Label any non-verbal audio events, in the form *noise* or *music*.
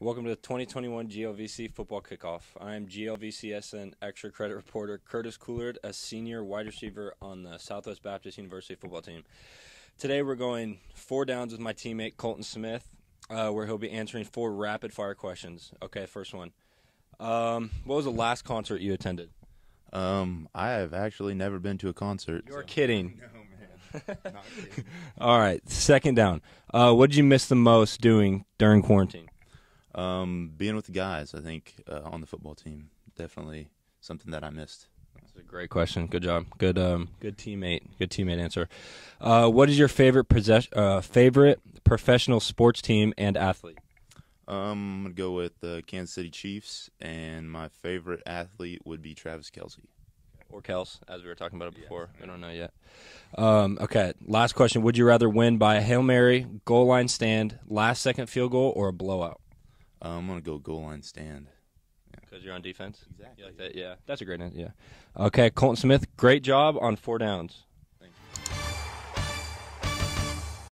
Welcome to the 2021 GLVC Football Kickoff. I am GLVCSN Extra Credit Reporter Curtis Coolard, a senior wide receiver on the Southwest Baptist University football team. Today we're going four downs with my teammate Colton Smith, uh, where he'll be answering four rapid fire questions. Okay, first one. Um, what was the last concert you attended? Um, I have actually never been to a concert. You're so. kidding. *laughs* No, man. *laughs* Not kidding. All right, second down. Uh, what did you miss the most doing during quarantine? Um, being with the guys, I think, uh, on the football team, definitely something that I missed. That's a great question. Good job. Good, um, good teammate. Good teammate answer. Uh, what is your favorite possess- uh, favorite professional sports team and athlete? Um, I'm gonna go with the Kansas City Chiefs, and my favorite athlete would be Travis Kelsey. Or Kels, as we were talking about it before. Yes. I don't know yet. Um, okay, last question. Would you rather win by a Hail Mary, goal line stand, last second field goal, or a blowout? Uh, I'm gonna go goal line stand. Because yeah. you're on defense. Exactly. You like that? Yeah, that's a great. Yeah. Okay, Colton Smith, great job on four downs.